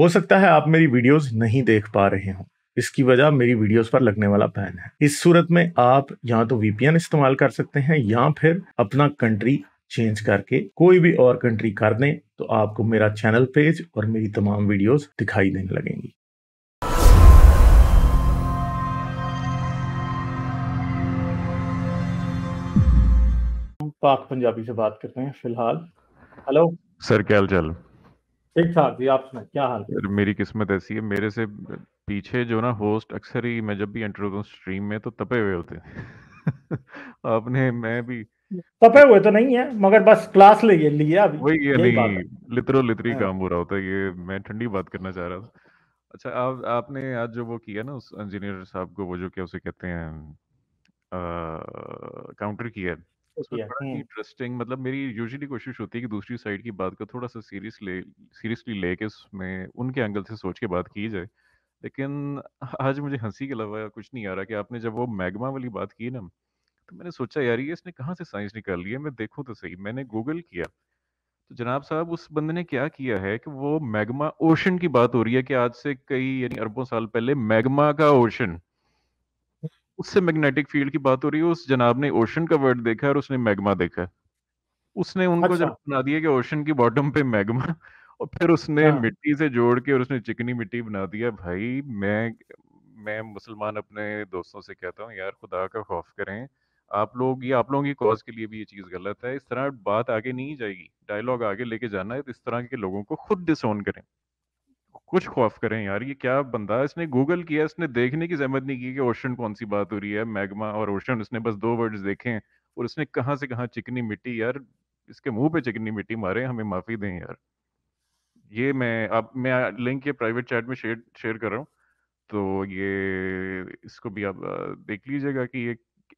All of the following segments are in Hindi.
हो सकता है आप मेरी वीडियोस नहीं देख पा रहे हो इसकी वजह मेरी वीडियोस पर लगने वाला बैन है इस सूरत में आप या तो वीपीएन इस्तेमाल कर सकते हैं या फिर अपना कंट्री चेंज करके कोई भी और कंट्री कर दें तो आपको मेरा चैनल पेज और मेरी तमाम वीडियोस दिखाई देने लगेंगी पाक पंजाबी से बात करते हैं फिलहाल हेलो सर क्या हाल चाल ठीक ठाक जी आप सुना क्या हाल है मेरी किस्मत ऐसी है मेरे से पीछे जो ना होस्ट अक्सर ही मैं जब भी एंटर होता हूँ स्ट्रीम में तो तपे हुए होते हैं आपने मैं भी तपे हुए तो नहीं है मगर बस क्लास ले ये लिया अभी वही ये नहीं लितरो लितरी हाँ। काम हो रहा होता है ये मैं ठंडी बात करना चाह रहा था अच्छा आप आपने आज जो वो किया ना उस इंजीनियर साहब को वो जो क्या उसे कहते हैं काउंटर किया इंटरेस्टिंग मतलब मेरी यूजुअली कोशिश होती है कि दूसरी साइड की बात को थोड़ा सा सीरियस ले सीरियसली लेके उसमें उनके एंगल से सोच के बात की जाए लेकिन आज मुझे हंसी के अलावा कुछ नहीं आ रहा कि आपने जब वो मैग्मा वाली बात की ना तो मैंने सोचा यार ये इसने कहाँ से साइंस निकाल लिया मैं देखूँ तो सही मैंने गूगल किया तो जनाब साहब उस बंदे ने क्या किया है कि वो मैग्मा ओशन की बात हो रही है कि आज से कई यानी अरबों साल पहले मैग्मा का ओशन उससे मैग्नेटिक फील्ड की बात हो रही है उस जनाब ने ओशन का वर्ड देखा और उसने मैग्मा देखा उसने उनको अच्छा। जनाब बना दिया कि ओशन की बॉटम पे मैग्मा और फिर उसने हाँ। मिट्टी से जोड़ के और उसने चिकनी मिट्टी बना दिया भाई मैं मैं मुसलमान अपने दोस्तों से कहता हूँ यार खुदा का खौफ करें आप लोग ये आप लोगों की कॉज के लिए भी ये चीज गलत है इस तरह बात आगे नहीं जाएगी डायलॉग आगे लेके जाना है तो इस तरह के लोगों को खुद डिसोन करें कुछ खौफ करें यार ये क्या बंदा इसने गूगल किया इसने देखने की जहमत नहीं की कि ओशन कौन सी बात हो रही है मैग्मा और ओशन उसने बस दो वर्ड्स देखे और उसने कहाँ से कहाँ चिकनी मिट्टी यार इसके मुंह पे चिकनी मिट्टी मारे हमें माफी दें यार ये मैं आप मैं लिंक ये प्राइवेट चैट में शेयर शेयर कर रहा हूँ तो ये इसको भी आप देख लीजिएगा कि ये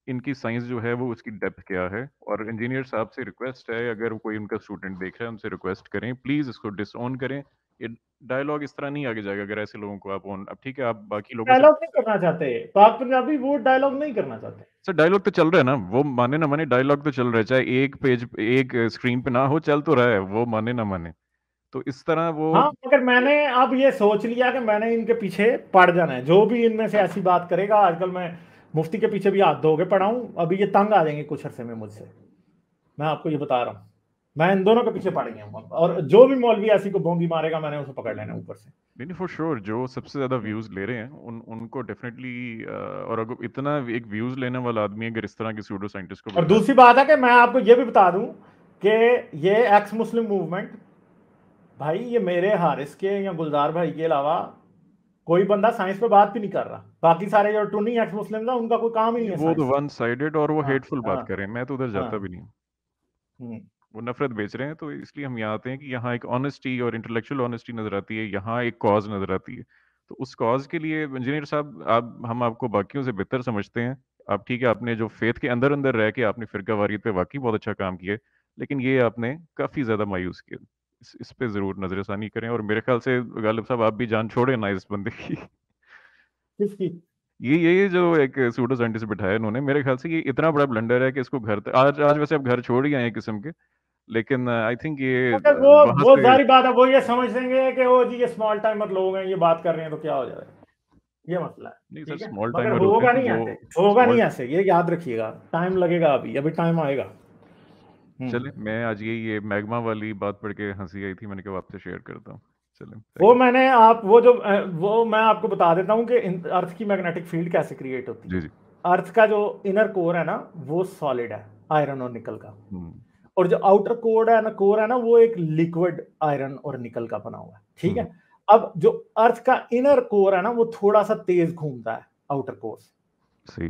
इनकी साइंस जो है वो उसकी डेप्थ क्या है और इंजीनियर साहब से रिक्वेस्ट है अगर कोई उनका स्टूडेंट देख रहा है उनसे रिक्वेस्ट करें प्लीज़ इसको डिसऑन करें ये डायलॉग इस तरह नहीं आगे जाएगा अगर ऐसे लोगों को आप ऑन अब ठीक है आप बाकी लोग डायलॉग नहीं करना चाहते पाक पंजाबी वो डायलॉग नहीं करना चाहते सर डायलॉग तो चल रहा है ना वो माने ना माने डायलॉग तो चल रहा है चाहे एक पेज एक स्क्रीन पे ना हो चल तो रहा है वो माने ना माने तो इस तरह वो हाँ अगर मैंने अब ये सोच लिया कि मैंने इनके पीछे पड़ जाना है जो भी इनमें से ऐसी बात करेगा आजकल मैं मुफ्ती के पीछे भी हाथ धोगे पढ़ाऊँ अभी ये तंग आ जाएंगे कुछ अरसे में मुझसे मैं आपको ये बता रहा हूँ मैं इन दोनों के पीछे पड़ गया हूँ और जो भी मौलवी ऐसी को बोंगी मारेगा मैंने उसे पकड़ लेना ऊपर से नहीं फॉर श्योर जो सबसे ज्यादा व्यूज ले रहे हैं उन उनको डेफिनेटली uh, और अगर इतना एक व्यूज लेने वाला आदमी अगर इस तरह के स्यूडो साइंटिस्ट को और दूसरी बात है कि मैं आपको ये भी बता दूं कि ये एक्स मुस्लिम मूवमेंट भाई ये मेरे हारिस के या गुलजार भाई के अलावा कोई बंदा साइंस पे बात भी नहीं कर रहा बाकी सारे जो टूनी एक्स मुस्लिम था उनका कोई काम ही नहीं है वो तो वन साइडेड और वो हेटफुल हाँ, बात हाँ, कर रहे हैं मैं तो उधर जाता हाँ। भी नहीं हम्म। वो नफरत बेच रहे हैं तो इसलिए हम यहाँ आते हैं कि यहाँ एक ऑनेस्टी और इंटेलेक्चुअल ऑनेस्टी नजर आती है यहाँ एक कॉज नजर आती है तो उस कॉज के लिए इंजीनियर साहब आप हम आपको बाकियों से बेहतर समझते हैं आप ठीक है आपने जो फेथ के अंदर अंदर रह के आपने फिरका वारियत पे वाकई बहुत अच्छा काम किया लेकिन ये आपने काफ़ी ज़्यादा मायूस किया इस, इस पे ज़रूर नज़रसानी करें और मेरे ख्याल से गालिब साहब आप भी जान छोड़े ना इस बंदे की ये ये जो एक सूडो साइंटिस्ट बिठाया उन्होंने मेरे ख्याल से ये इतना बड़ा ब्लंडर है कि इसको घर आज आज वैसे आप घर छोड़ ही आए किस्म के लेकिन आई uh, थिंक ये तो वो uh, वो सारी बात है वो ये समझ लेंगे कि वो जी ये स्मॉल टाइमर लोग हैं ये बात कर रहे हैं तो क्या हो जाएगा ये मसला है नहीं सर स्मॉल टाइमर होगा नहीं तो ऐसे होगा नहीं ऐसे ये याद रखिएगा टाइम लगेगा अभी अभी टाइम आएगा हम्म। चलिए मैं आज ये ये मैग्मा वाली बात पढ़ के हंसी आई थी मैंने कहा आपसे शेयर करता हूँ चले वो मैंने आप वो जो uh, वो मैं आपको बता देता हूँ कि अर्थ की मैग्नेटिक फील्ड कैसे क्रिएट होती है अर्थ का जो इनर कोर है ना वो सॉलिड है आयरन और निकल का हम्म। और जो आउटर कोर है ना कोर है ना वो एक लिक्विड आयरन और निकल का बना हुआ है ठीक है हम्म। अब जो अर्थ का इनर कोर है ना वो थोड़ा सा तेज घूमता है आउटर कोर से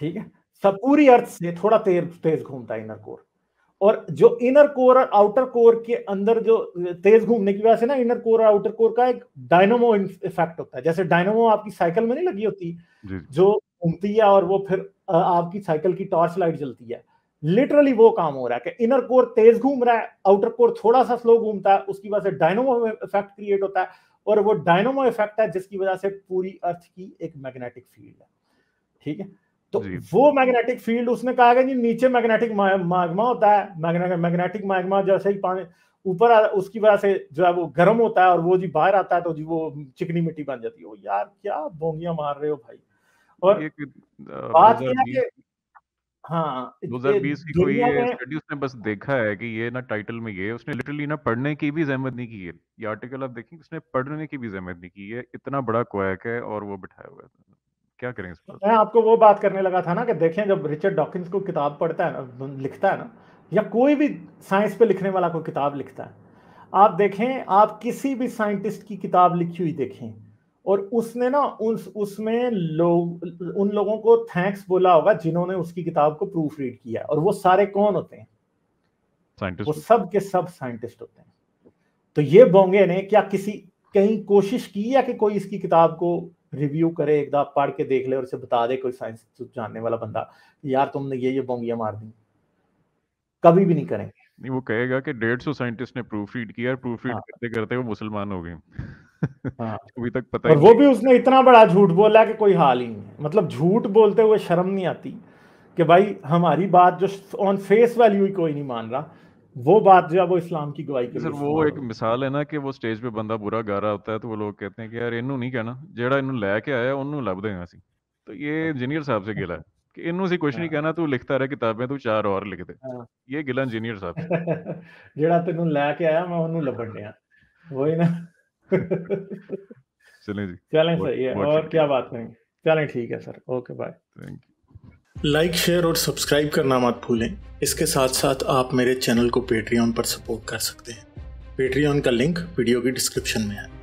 ठीक है सब पूरी अर्थ से थोड़ा तेज तेज घूमता है इनर कोर और जो इनर कोर और आउटर कोर के अंदर जो तेज घूमने की वजह से ना इनर कोर और आउटर कोर का एक डायनोमो इफेक्ट होता है जैसे डायनोमो आपकी साइकिल में नहीं लगी होती जो घूमती है और वो फिर आपकी साइकिल की टॉर्च लाइट जलती है लिटरली वो काम हो रहा है कि इनर कोर तेज घूम रहा है आउटर कोर थोड़ा सा स्लो घूमता है उसकी वजह से डायनोमो इफेक्ट क्रिएट होता है और वो डायनोमो इफेक्ट है जिसकी वजह से पूरी अर्थ की एक मैग्नेटिक फील्ड है ठीक है तो वो मैग्नेटिक फील्ड उसने कहा कि नीचे मैग्नेटिक मैग्मा होता है मैग्नेटिक मैग्मा जैसे ही पानी ऊपर उसकी वजह से जो है वो गर्म होता है और वो जी बाहर आता है तो जी वो चिकनी मिट्टी बन जाती है यार क्या बोंगिया मार रहे हो भाई और बात यह है कि हाँ उसने पढ़ने की भी जहमत नहीं की है ये आर्टिकल आप देखेंगे उसने पढ़ने की भी जहमत नहीं की है इतना बड़ा क्वैक है और वो बिठाया हुआ है क्या करें इस मैं आपको वो बात करने लगा था ना कि देखें जब रिचर्ड डॉकिंस को किताब पढ़ता है ना लिखता है ना या कोई भी साइंस पे लिखने वाला कोई किताब लिखता है आप देखें आप किसी भी साइंटिस्ट की किताब लिखी हुई देखें और उसने ना उस उसमें लोग उन लोगों को थैंक्स बोला होगा जिन्होंने उसकी किताब को प्रूफ रीड किया और वो सारे कौन होते हैं साइंटिस्ट वो सब के सब साइंटिस्ट होते हैं तो ये बोंगे ने क्या किसी कहीं कोशिश की या कि कोई इसकी किताब को रिव्यू करे एक बार पढ़ के देख ले और उसे बता दे कोई साइंस जानने वाला बंदा यार तुमने ये ये बोंगियां मार दी कभी भी नहीं करेंगे नहीं वो कहेगा कि डेढ़ सौ साइंटिस्ट ने प्रूफ रीड किया प्रूफ रीड हाँ। करते करते वो मुसलमान हो गए हाँ। अभी तक पता और वो भी उसने इतना बड़ा झूठ बोला कि कोई हाल ही नहीं मतलब झूठ बोलते हुए शर्म नहीं आती कि भाई हमारी बात जो ऑन फेस वैल्यू ही कोई नहीं मान रहा वो बात जो है वो इस्लाम की गवाही सर वो एक मिसाल है ना कि वो स्टेज पे बंदा बुरा गा रहा होता है तो वो लोग कहते हैं कि यार इनू नहीं कहना जेड़ा इनू लेके आया उन्होंने लभदे हैं ਅਸੀਂ तो ये इंजीनियर हाँ। साहब से गिला है कि इनू ਅਸੀਂ ਕੁਝ ਨਹੀਂ ਕਹਿਣਾ ਤੂੰ ਲਿਖਤਾ ਰਹਿ ਕਿਤਾਬें ਤੂੰ ਚਾਰ ਹੋਰ ਲਿਖ ਦੇ ਇਹ ਗਿਲਾ ਇੰਜੀਨੀਅਰ ਸਾਹਿਬ ਜਿਹੜਾ ਤੈਨੂੰ ਲੈ ਕੇ ਆਇਆ ਮੈਂ ਉਹਨੂੰ ਲੱਭਣ वही ना चलें जी चलें सही है और क्या बात करेंगे चलें ठीक है sir okay bye thank you like share और सब्सक्राइब करना मत भूलें इसके साथ साथ आप मेरे चैनल को पेट्रियन पर सपोर्ट कर सकते हैं पेट्रियन का लिंक वीडियो की डिस्क्रिप्शन में है